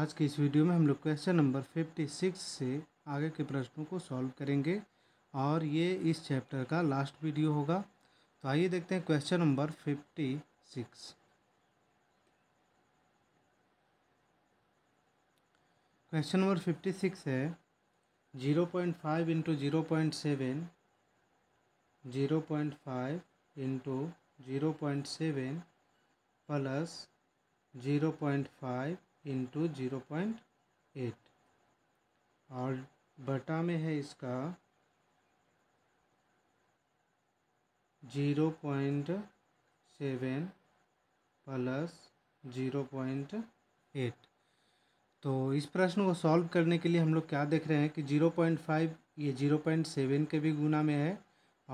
आज के इस वीडियो में हम लोग क्वेश्चन नंबर 56 से आगे के प्रश्नों को सॉल्व करेंगे और ये इस चैप्टर का लास्ट वीडियो होगा तो आइए देखते हैं क्वेश्चन नंबर 56 क्वेश्चन नंबर 56 है 0.5 point five into zero point seven zero point five into zero point seven plus zero point five into zero point eight और बटा में है इसका zero point seven plus zero point eight तो इस प्रश्न को सॉल्व करने के लिए हम लोग क्या देख रहे हैं कि जीरो पॉइंट फाइव ये जीरो पॉइंट सेवन के भी गुना में है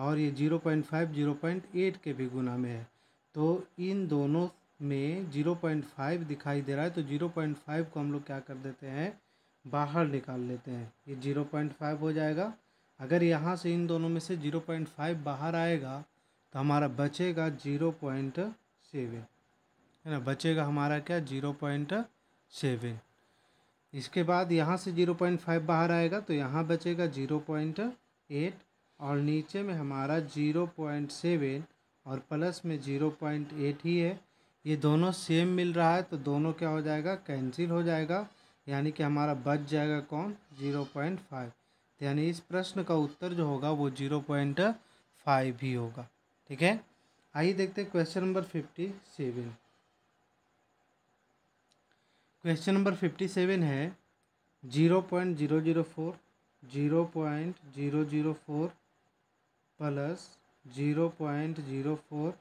और ये zero point five zero point eight के भी गुना में है तो इन दोनों में 0.5 दिखाई दे रहा है तो 0.5 को हम लोग क्या कर देते हैं बाहर निकाल लेते हैं ये 0.5 हो जाएगा अगर यहाँ से इन दोनों में से 0.5 बाहर आएगा तो हमारा बचेगा 0.7 है ना बचेगा हमारा क्या 0.7 इसके बाद यहाँ से 0.5 बाहर आएगा तो यहाँ बचेगा 0.8 और नीचे में हमारा 0.7 और प्लस में 0.8 ही है ये दोनों सेम मिल रहा है तो दोनों क्या हो जाएगा कैंसिल हो जाएगा यानी कि हमारा बच जाएगा कौन जीरो पॉइंट फाइव यानी इस प्रश्न का उत्तर जो होगा वो जीरो पॉइंट फाइव ही होगा ठीक है आइए देखते हैं question number fifty seven question number fifty seven है zero point zero zero four zero point zero zero four plus zero point zero four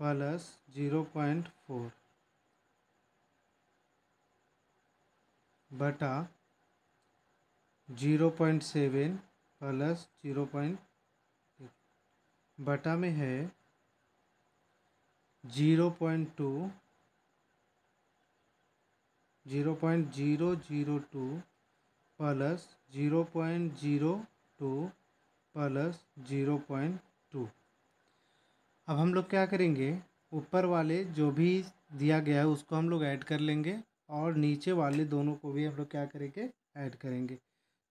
plus zero point four बटा zero point seven plus zero point बटा में है zero point two zero point zero zero two plus zero point zero two plus zero point two अब हम लोग क्या करेंगे ऊपर वाले जो भी दिया गया है उसको हम लोग ऐड कर लेंगे और नीचे वाले दोनों को भी हम लोग क्या करेंगे ऐड करेंगे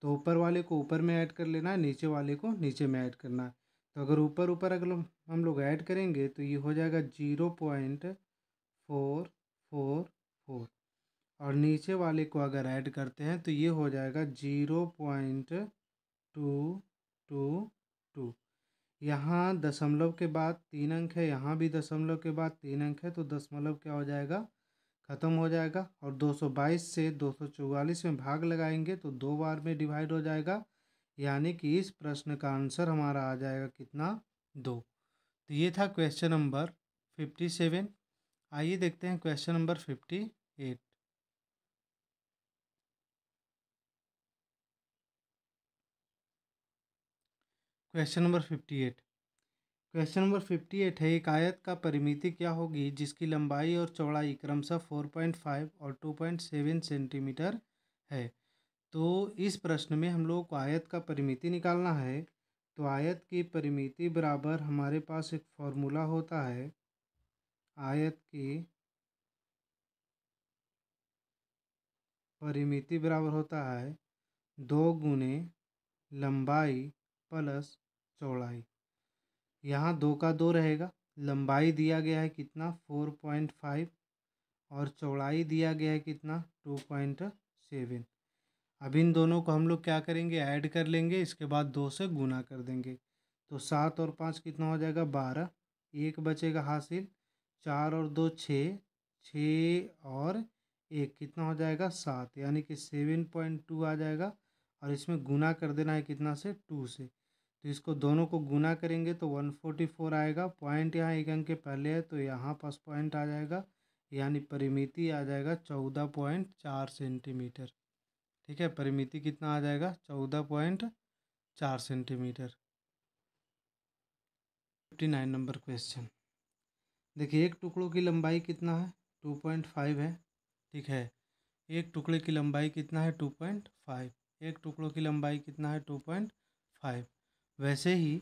तो ऊपर वाले को ऊपर में ऐड कर लेना है नीचे वाले को नीचे में ऐड करना है तो अगर ऊपर ऊपर अगर हम लोग ऐड करेंगे तो ये हो जाएगा zero point four four four और नीचे वाले को अगर ऐड करते हैं तो ये हो जाएगा zero point two two two यहाँ दशमलव के बाद तीन अंक है यहाँ भी दशमलव के बाद तीन अंक है तो दशमलव क्या हो जाएगा ख़त्म हो जाएगा और 222 से 244 में भाग लगाएंगे तो दो बार में डिवाइड हो जाएगा यानी कि इस प्रश्न का आंसर हमारा आ जाएगा कितना दो तो ये था क्वेश्चन नंबर 57 आइए देखते हैं question number 58 question number fifty eight question number fifty eight है एक आयत का परिमिति क्या होगी जिसकी लंबाई और चौड़ाई क्रमशः फोर पॉइंट फाइव और टू पॉइंट सेवन सेंटीमीटर है तो इस प्रश्न में हम लोगों को आयत का परिमिति निकालना है तो आयत की परिमिति बराबर हमारे पास एक फॉर्मूला होता है आयत की परिमिति बराबर होता है दो गुने लंबाई प्लस चौड़ाई यहाँ दो का दो रहेगा लंबाई दिया गया है कितना फोर पॉइंट फाइव और चौड़ाई दिया गया है कितना टू पॉइंट सेवन अब इन दोनों को हम लोग क्या करेंगे ऐड कर लेंगे इसके बाद दो से गुना कर देंगे तो सात और पाँच कितना हो जाएगा बारह एक बचेगा हासिल चार और दो छः छः और एक कितना हो जाएगा सात यानी कि सेवन पॉइंट टू आ जाएगा और इसमें गुना कर देना है कितना से टू से तो इसको दोनों को गुना करेंगे तो वन फोर्टी फोर आएगा पॉइंट यहाँ एक अंक के पहले है तो यहाँ पास पॉइंट आ जाएगा यानी परिमिति आ जाएगा चौदह पॉइंट चार सेंटीमीटर ठीक है परिमिति कितना आ जाएगा चौदह पॉइंट चार centimetre fifty nine number question देखिए एक टुकड़ों की लंबाई कितना है टू पॉइंट फाइव है ठीक है एक टुकड़े की लंबाई कितना है टू पॉइंट फाइव एक टुकड़ों की लंबाई कितना है टू पॉइंट फाइव वैसे ही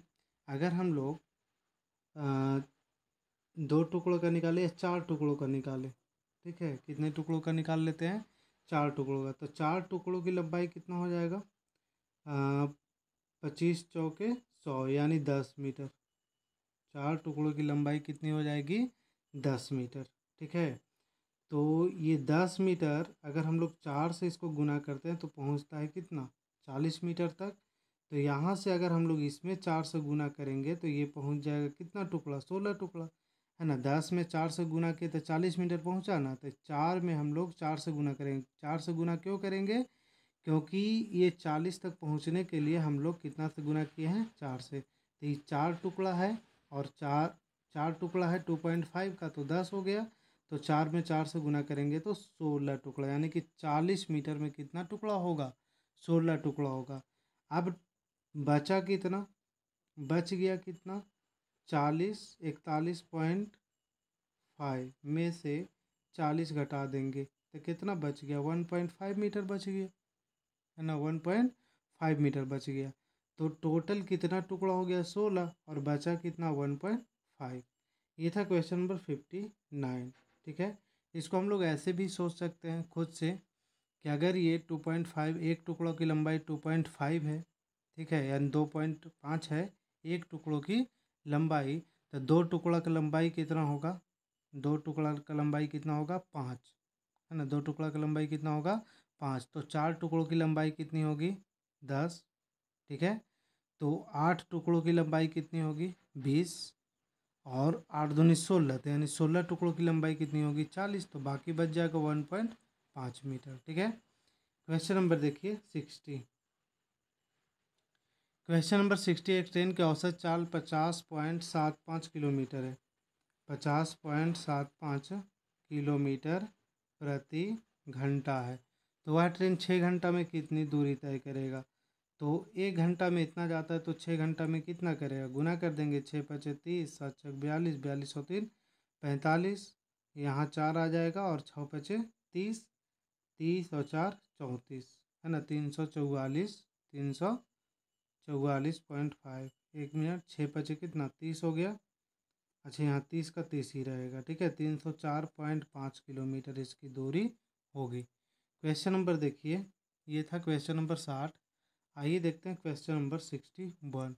अगर हम लोग दो टुकड़ों का निकाले या चार टुकड़ों का निकाले ठीक है कितने टुकड़ों का निकाल लेते हैं चार टुकड़ों का तो चार टुकड़ों की लंबाई कितना हो जाएगा पच्चीस चौके सौ यानी दस मीटर चार टुकड़ों की लंबाई कितनी हो जाएगी दस मीटर ठीक है तो ये दस मीटर अगर हम लोग चार से इसको गुना करते हैं तो पहुंचता है कितना चालीस मीटर तक तो यहाँ से अगर हम लोग इसमें चार सौ गुना करेंगे तो ये पहुँच जाएगा कितना टुकड़ा सोलह टुकड़ा है ना दस में चार सौ गुना किए तो चालीस मीटर पहुँचा ना तो चार में हम लोग चार से गुना करेंगे चार से गुना क्यों करेंगे क्योंकि ये चालीस तक पहुँचने के लिए हम लोग कितना से गुना किए हैं चार से तो ये चार टुकड़ा है और चार चार टुकड़ा है टू पॉइंट फाइव का तो दस हो गया तो चार में चार से गुना करेंगे तो सोलह टुकड़ा यानी कि चालीस मीटर में कितना टुकड़ा होगा सोलह टुकड़ा होगा अब बचा कितना बच गया कितना चालीस इकतालीस पॉइंट फाइव में से चालीस घटा देंगे तो कितना बच गया वन पॉइंट फाइव मीटर बच गया है ना वन पॉइंट फाइव मीटर बच गया तो टोटल कितना टुकड़ा हो गया सोलह और बचा कितना वन पॉइंट फाइव ये था क्वेश्चन नंबर फिफ्टी नाइन ठीक है इसको हम लोग ऐसे भी सोच सकते हैं खुद से कि अगर ये टू पॉइंट फाइव एक टुकड़ों की लंबाई टू पॉइंट फाइव है ठीक है यानी दो पॉइंट पाँच है एक टुकड़ों की लंबाई तो दो टुकड़ा का लंबाई कितना होगा दो टुकड़ा का लंबाई कितना होगा पाँच है ना दो टुकड़ा का लंबाई कितना होगा पाँच तो चार टुकड़ों की लंबाई कितनी होगी दस ठीक है तो आठ टुकड़ों की लंबाई कितनी होगी बीस और आठ धोनी सोलह तो यानी सोलह टुकड़ों की लंबाई कितनी होगी चालीस तो बाकी बच जाएगा वन पॉइंट पाँच मीटर ठीक है क्वेश्चन नंबर देखिए सिक्सटी क्वेश्चन नंबर सिक्सटी एक ट्रेन की औसत चाल पचास पॉइंट सात पाँच किलोमीटर है पचास पॉइंट सात पाँच किलोमीटर प्रति घंटा है तो वह ट्रेन छः घंटा में कितनी दूरी तय करेगा तो एक घंटा में इतना जाता है तो छः घंटा में कितना करेगा गुना कर देंगे छः पचे तीस सात छः बयालीस बयालीस सौ तीन पैंतालीस यहाँ चार आ जाएगा और छः पचे तीस तीस और चार चौंतीस है ना तीन सौ चौवालीस तीन सौ चौवालीस पॉइंट फाइव एक मिनट छः पचे कितना तीस हो गया अच्छा यहाँ तीस का तीस ही रहेगा ठीक है तीन सौ चार पॉइंट पाँच किलोमीटर इसकी दूरी होगी क्वेश्चन नंबर देखिए ये था क्वेश्चन नंबर साठ आइए देखते हैं question number sixty one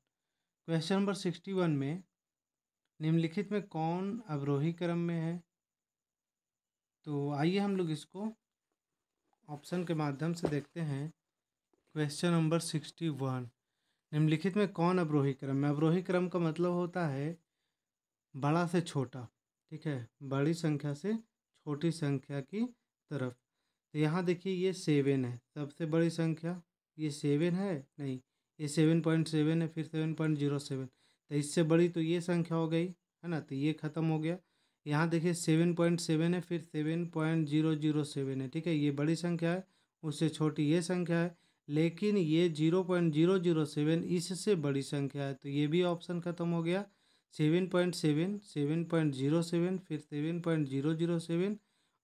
question number sixty one में निम्नलिखित में कौन अवरोही क्रम में है तो आइए हम लोग इसको ऑप्शन के माध्यम से देखते हैं क्वेश्चन नंबर सिक्सटी वन निम्नलिखित में कौन अवरोही क्रम है अवरोही क्रम का मतलब होता है बड़ा से छोटा ठीक है बड़ी संख्या से छोटी संख्या की तरफ तो यहाँ देखिए ये सेवन है सबसे बड़ी संख्या ये सेवन है नहीं ये सेवन पॉइंट सेवन है फिर सेवन पॉइंट जीरो सेवन तो इससे बड़ी तो ये संख्या हो गई है ना तो ये ख़त्म हो गया यहाँ देखिए सेवन पॉइंट सेवन है फिर seven point zero zero seven है ठीक है ये बड़ी संख्या है उससे छोटी ये संख्या है लेकिन ये zero point zero zero seven इससे बड़ी संख्या है तो ये भी ऑप्शन खत्म हो गया seven point seven seven point zero seven फिर seven point zero zero seven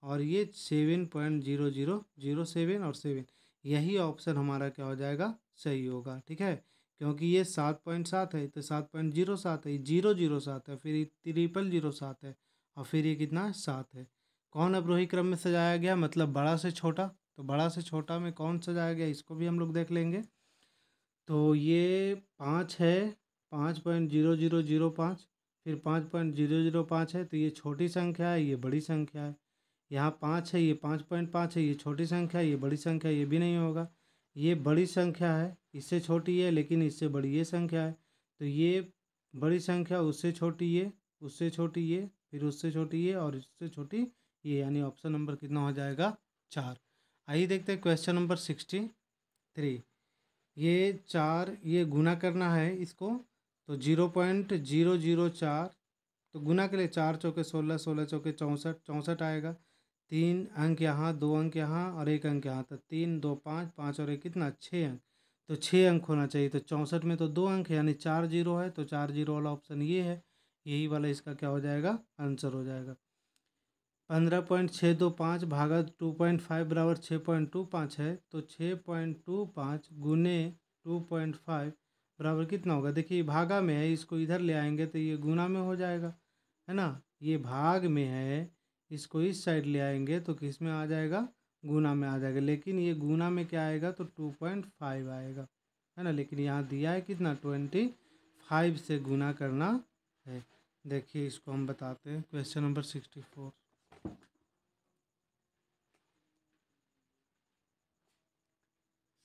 और ये seven point zero zero zero seven और सेवन यही ऑप्शन हमारा क्या हो जाएगा सही होगा ठीक है क्योंकि ये सात पॉइंट सात है तो सात पॉइंट जीरो सात है जीरो जीरो सात है फिर ट्रिपल जीरो सात है और फिर ये कितना सात है कौन अवरोही क्रम में सजाया गया मतलब बड़ा से छोटा तो बड़ा से छोटा में कौन सजाया गया इसको भी हम लोग देख लेंगे तो ये पाँच है पाँच पॉइंट जीरो जीरो जीरो पाँच फिर पाँच पॉइंट जीरो जीरो पाँच है तो ये छोटी संख्या है ये बड़ी संख्या है यहाँ पाँच है ये पाँच पॉइंट पाँच है ये छोटी संख्या है ये बड़ी संख्या ये भी नहीं होगा ये बड़ी संख्या है इससे छोटी है लेकिन इससे बड़ी ये संख्या है तो ये बड़ी संख्या उससे छोटी ये उससे छोटी ये फिर उससे छोटी ये और उससे छोटी ये यानी ऑप्शन नंबर कितना हो जाएगा चार आइए देखते हैं क्वेश्चन नंबर सिक्सटी थ्री ये चार ये गुना करना है इसको तो जीरो पॉइंट जीरो जीरो चार तो गुना के लिए चार चौके सोलह सोलह चौके चौंसठ चौंसठ आएगा तीन अंक यहाँ दो अंक यहाँ और एक अंक यहाँ तो तीन दो पाँच पाँच और एक कितना छः अंक तो छः अंक होना चाहिए तो चौंसठ में तो दो अंक है यानी चार जीरो है तो चार जीरो वाला ऑप्शन ये है यही वाला इसका क्या हो जाएगा आंसर हो जाएगा पंद्रह पॉइंट छः दो पाँच भागा टू पॉइंट फाइव बराबर छः पॉइंट टू पाँच है तो छः पॉइंट टू पाँच गुने टू पॉइंट फाइव बराबर कितना होगा देखिए भागा में है इसको इधर ले आएंगे तो ये गुना में हो जाएगा है ना ये भाग में है इसको इस साइड ले आएंगे तो किस में आ जाएगा गुना में आ जाएगा लेकिन ये गुना में क्या आएगा तो टू पॉइंट फाइव आएगा है ना लेकिन यहाँ दिया है कितना ट्वेंटी फाइव से गुना करना है देखिए इसको हम बताते हैं question number sixty four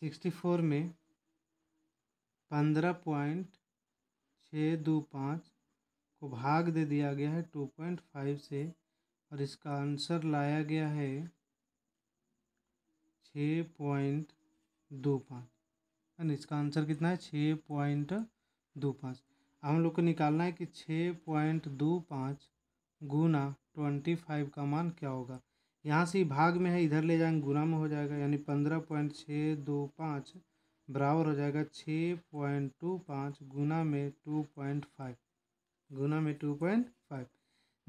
sixty four में पंद्रह पॉइंट छः दो पाँच को भाग दे दिया गया है टू पॉइंट फाइव से और इसका आंसर लाया गया है छः पॉइंट दो पाँच है इसका आंसर कितना है छः पॉइंट दो पाँच हम लोग को निकालना है कि छः पॉइंट दो पाँच गुना ट्वेंटी फाइव का मान क्या होगा यहाँ से भाग में है इधर ले जाएंगे गुना में हो जाएगा यानी पंद्रह पॉइंट छः दो पाँच बराबर हो जाएगा छः पॉइंट टू पाँच गुना में टू पॉइंट फाइव गुना में टू पॉइंट फाइव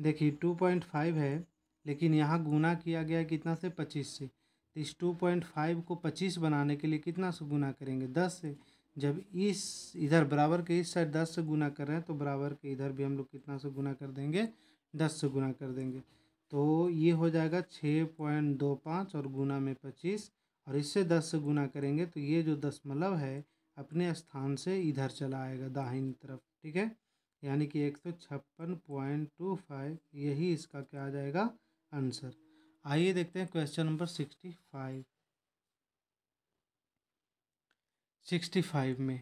देखिए टू पॉइंट फाइव है लेकिन यहाँ गुना किया गया कितना से पच्चीस से तो इस टू पॉइंट फाइव को पच्चीस बनाने के लिए कितना से गुना करेंगे दस से जब इस इधर बराबर के इस साइड दस से गुना कर रहे हैं तो बराबर के इधर भी हम लोग कितना से गुना कर देंगे दस से गुना कर देंगे तो ये हो जाएगा छः पॉइंट दो पाँच और गुना में पच्चीस और इससे दस से गुना करेंगे तो ये जो दशमलव मतलब है अपने स्थान से इधर चला आएगा दाहिनी तरफ ठीक है यानी कि एक सौ छप्पन पॉइंट टू फाइव यही इसका क्या आ जाएगा आंसर आइए देखते हैं question number sixty five sixty five में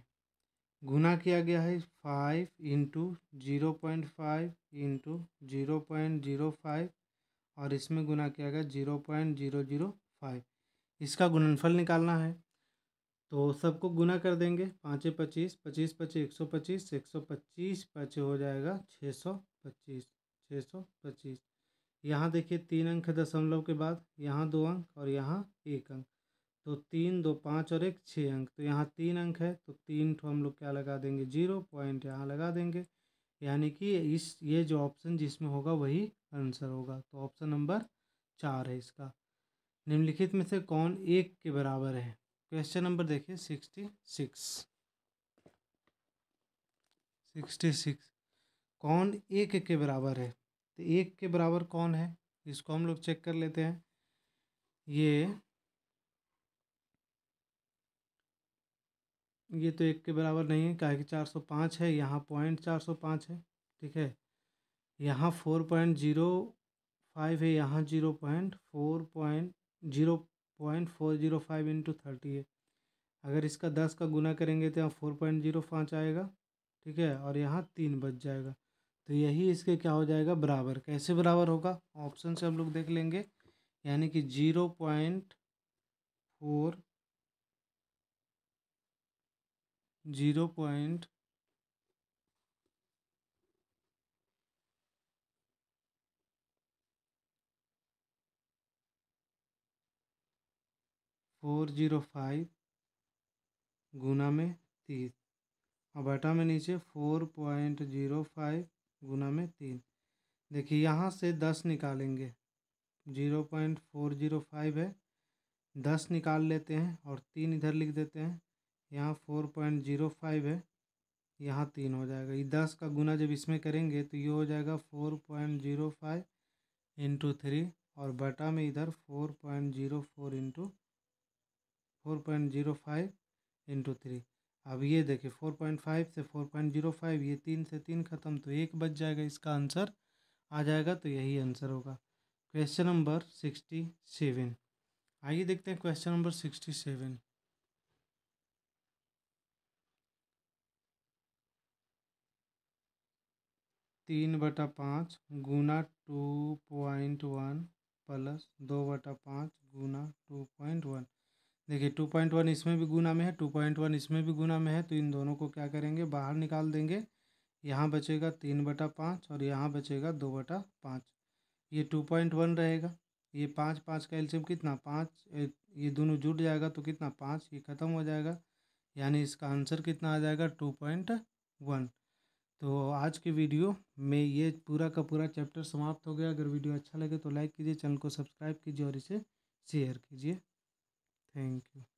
गुना किया गया है five into zero point five into zero point zero five और इसमें गुना किया गया zero point zero zero five इसका गुणनफल निकालना है तो सबको गुना कर देंगे पाँचे पच्चीस पच्चीस पच्चीस एक सौ पच्चीस एक सौ पच्चीस पचे हो जाएगा छः सौ पच्चीस छः सौ पच्चीस यहाँ देखिए तीन अंक दशमलव के बाद यहाँ दो अंक और यहाँ एक अंक तो तीन दो पाँच और एक छः अंक तो यहाँ तीन अंक है तो तीन ठो हम लोग क्या लगा देंगे जीरो पॉइंट यहाँ लगा देंगे यानी कि इस ये जो ऑप्शन जिसमें होगा वही आंसर होगा तो ऑप्शन नंबर चार है इसका निम्नलिखित में से कौन एक के बराबर है क्वेश्चन नंबर देखिए सिक्सटी सिक्स सिक्सटी सिक्स कौन एक के बराबर है तो एक के बराबर कौन है इसको हम लोग चेक कर लेते हैं ये ये तो एक के बराबर नहीं है क्या कि चार सौ पाँच है यहाँ पॉइंट चार सौ पाँच है ठीक है यहाँ फोर पॉइंट जीरो फाइव है यहाँ zero point four point zero point four zero five into thirty है अगर इसका दस का गुना करेंगे तो यहाँ फोर पॉइंट जीरो पाँच आएगा ठीक है और यहाँ तीन बच जाएगा तो यही इसके क्या हो जाएगा बराबर कैसे बराबर होगा ऑप्शन से हम लोग देख लेंगे यानी कि zero point four zero point four zero five गुना में तीस और बटा में नीचे फोर पॉइंट जीरो फाइव गुना में तीन देखिए यहाँ से दस निकालेंगे zero point four zero five है दस निकाल लेते हैं और तीन इधर लिख देते हैं यहाँ फोर पॉइंट ज़ीरो फाइव है यहाँ तीन हो जाएगा ये दस का गुना जब इसमें करेंगे तो ये हो जाएगा four point zero five into three और बटा में इधर four point zero four into four point zero five into three अब ये देखिए फोर पॉइंट फाइव से फोर पॉइंट ज़ीरो फाइव ये तीन से तीन ख़त्म तो एक बच जाएगा इसका आंसर आ जाएगा तो यही आंसर होगा क्वेश्चन नंबर सिक्सटी सेवन आइए देखते हैं क्वेश्चन नंबर सिक्सटी सेवन तीन बटा पाँच गुना टू पॉइंट वन प्लस दो बटा पाँच गुना टू पॉइंट वन देखिए टू पॉइंट वन इसमें भी गुना में है टू पॉइंट वन इसमें भी गुना में है तो इन दोनों को क्या करेंगे बाहर निकाल देंगे यहाँ बचेगा तीन बटा पाँच और यहाँ बचेगा दो बटा पाँच ये टू पॉइंट वन रहेगा ये पाँच पाँच का एल्शियम कितना पाँच ये दोनों जुट जाएगा तो कितना पाँच ये ख़त्म हो जाएगा यानी इसका आंसर कितना आ जाएगा टू पॉइंट वन तो आज के वीडियो में ये पूरा का पूरा चैप्टर समाप्त हो गया अगर वीडियो अच्छा लगे तो लाइक कीजिए चैनल को सब्सक्राइब कीजिए और इसे शेयर कीजिए थैंक यू